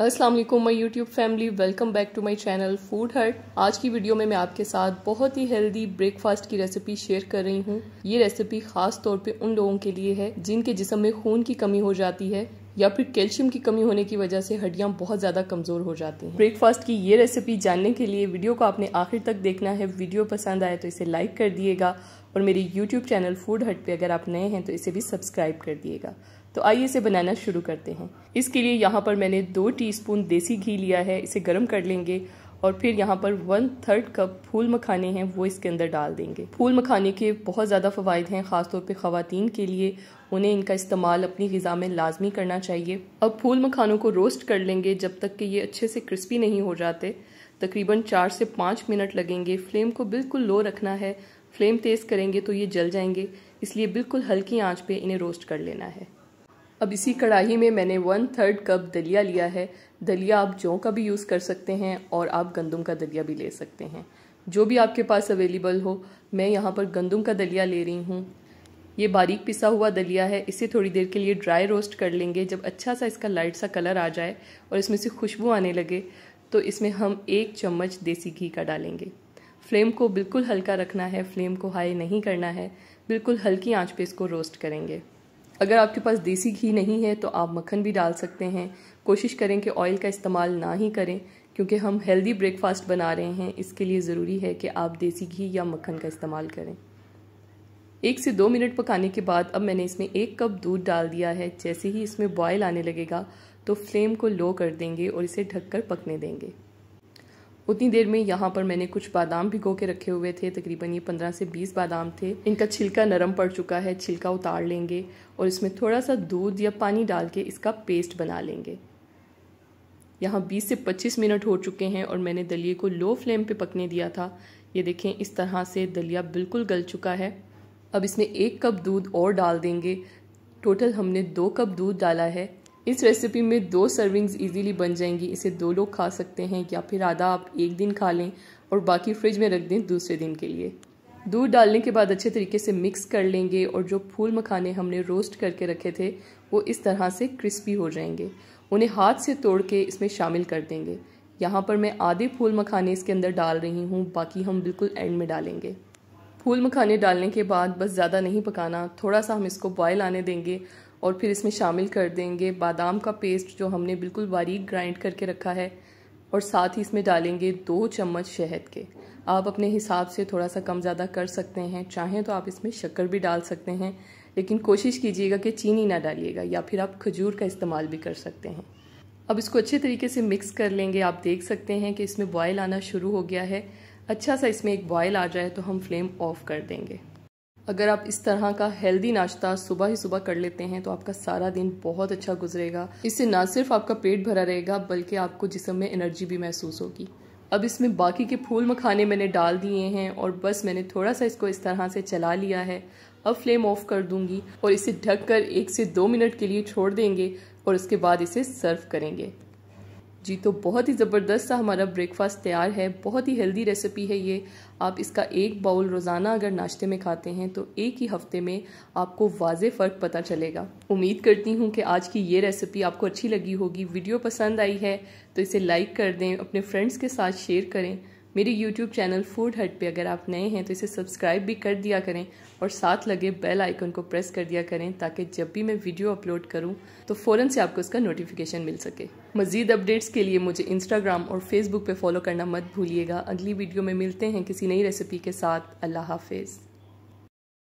Aslam my YouTube YouTube family welcome back to my channel food heart आज की video में मैं आपके साथ बहुत ही हेल्दी ब्रेकफास्ट की रेसिपी शेयर कर रही हूँ ये रेसिपी खास तौर पे उन लोगों के लिए है जिनके जिसम में खून की कमी हो जाती है या फिर कैल्शियम की कमी होने की वजह से हड्डियां बहुत ज्यादा कमजोर हो जाती हैं ब्रेकफास्ट की ये रेसिपी जानने के लिए वीडियो को आपने आखिर तक देखना है वीडियो पसंद आए तो इसे लाइक कर दिएगा और मेरी यूट्यूब चैनल फूड हट पे अगर आप नए हैं तो इसे भी सब्सक्राइब कर दिएगा तो आइए इसे बनाना शुरू करते हैं इसके लिए यहाँ पर मैंने दो टीस्पून देसी घी लिया है इसे गर्म कर लेंगे और फिर यहाँ पर वन थर्ड कप फूल मखाने हैं वो इसके अंदर डाल देंगे फूल मखाने के बहुत ज़्यादा फ़वाद हैं ख़ासतौर पर ख़वान के लिए उन्हें इनका इस्तेमाल अपनी गज़ा में लाजमी करना चाहिए अब फूल मखानों को रोस्ट कर लेंगे जब तक कि ये अच्छे से क्रिस्पी नहीं हो जाते तकरीबन चार से पाँच मिनट लगेंगे फ्लेम को बिल्कुल लो रखना है फ्लेम तेज़ करेंगे तो ये जल जाएंगे इसलिए बिल्कुल हल्की आंच पे इन्हें रोस्ट कर लेना है अब इसी कढ़ाई में मैंने वन थर्ड कप दलिया लिया है दलिया आप जौ का भी यूज़ कर सकते हैं और आप गंदम का दलिया भी ले सकते हैं जो भी आपके पास अवेलेबल हो मैं यहाँ पर गंदम का दलिया ले रही हूँ ये बारीक पिसा हुआ दलिया है इसे थोड़ी देर के लिए ड्राई रोस्ट कर लेंगे जब अच्छा सा इसका लाइट सा कलर आ जाए और इसमें से खुशबू आने लगे तो इसमें हम एक चम्मच देसी घी का डालेंगे फ्लेम को बिल्कुल हल्का रखना है फ्लेम को हाई नहीं करना है बिल्कुल हल्की आंच पे इसको रोस्ट करेंगे अगर आपके पास देसी घी नहीं है तो आप मक्खन भी डाल सकते हैं कोशिश करें कि ऑयल का इस्तेमाल ना ही करें क्योंकि हम हेल्दी ब्रेकफास्ट बना रहे हैं इसके लिए ज़रूरी है कि आप देसी घी या मक्खन का इस्तेमाल करें एक से दो मिनट पकाने के बाद अब मैंने इसमें एक कप दूध डाल दिया है जैसे ही इसमें बॉयल आने लगेगा तो फ्लेम को लो कर देंगे और इसे ढककर पकने देंगे उतनी देर में यहाँ पर मैंने कुछ बादाम भिगो के रखे हुए थे तकरीबन ये पंद्रह से बीस बादाम थे इनका छिलका नरम पड़ चुका है छिलका उतार लेंगे और इसमें थोड़ा सा दूध या पानी डाल के इसका पेस्ट बना लेंगे यहाँ 20 से 25 मिनट हो चुके हैं और मैंने दलिए को लो फ्लेम पे पकने दिया था ये देखें इस तरह से दलिया बिल्कुल गल चुका है अब इसमें एक कप दूध और डाल देंगे टोटल हमने दो कप दूध डाला है इस रेसिपी में दो सर्विंग्स इजीली बन जाएंगी इसे दो लोग खा सकते हैं या फिर आधा आप एक दिन खा लें और बाकी फ्रिज में रख दें दूसरे दिन के लिए दूध डालने के बाद अच्छे तरीके से मिक्स कर लेंगे और जो फूल मखाने हमने रोस्ट करके रखे थे वो इस तरह से क्रिस्पी हो जाएंगे उन्हें हाथ से तोड़ के इसमें शामिल कर देंगे यहाँ पर मैं आधे फूल मखाने इसके अंदर डाल रही हूँ बाकी हम बिल्कुल एंड में डालेंगे फूल मखाने डालने के बाद बस ज़्यादा नहीं पकाना थोड़ा सा हम इसको बॉयल आने देंगे और फिर इसमें शामिल कर देंगे बादाम का पेस्ट जो हमने बिल्कुल बारीक ग्राइंड करके रखा है और साथ ही इसमें डालेंगे दो चम्मच शहद के आप अपने हिसाब से थोड़ा सा कम ज़्यादा कर सकते हैं चाहें तो आप इसमें शक्कर भी डाल सकते हैं लेकिन कोशिश कीजिएगा कि चीनी ना डालिएगा या फिर आप खजूर का इस्तेमाल भी कर सकते हैं अब इसको अच्छे तरीके से मिक्स कर लेंगे आप देख सकते हैं कि इसमें बॉयल आना शुरू हो गया है अच्छा सा इसमें एक बॉयल आ जाए तो हम फ्लेम ऑफ कर देंगे अगर आप इस तरह का हेल्दी नाश्ता सुबह ही सुबह कर लेते हैं तो आपका सारा दिन बहुत अच्छा गुजरेगा इससे ना सिर्फ आपका पेट भरा रहेगा बल्कि आपको जिसम में एनर्जी भी महसूस होगी अब इसमें बाकी के फूल मखाने मैंने डाल दिए हैं और बस मैंने थोड़ा सा इसको इस तरह से चला लिया है अब फ्लेम ऑफ कर दूंगी और इसे ढककर एक से दो मिनट के लिए छोड़ देंगे और उसके बाद इसे सर्व करेंगे जी तो बहुत ही ज़बरदस्त सा हमारा ब्रेकफास्ट तैयार है बहुत ही हेल्दी रेसिपी है ये आप इसका एक बाउल रोज़ाना अगर नाश्ते में खाते हैं तो एक ही हफ्ते में आपको वाज फ़र्क पता चलेगा उम्मीद करती हूँ कि आज की ये रेसिपी आपको अच्छी लगी होगी वीडियो पसंद आई है तो इसे लाइक कर दें अपने फ्रेंड्स के साथ शेयर करें मेरे YouTube चैनल फूड हट पे अगर आप नए हैं तो इसे सब्सक्राइब भी कर दिया करें और साथ लगे बेल आइकन को प्रेस कर दिया करें ताकि जब भी मैं वीडियो अपलोड करूं तो फ़ौरन से आपको उसका नोटिफिकेशन मिल सके मज़ीद अपडेट्स के लिए मुझे इंस्टाग्राम और फेसबुक पर फॉलो करना मत भूलिएगा अगली वीडियो में मिलते हैं किसी नई रेसिपी के साथ अल्लाह हाफिज़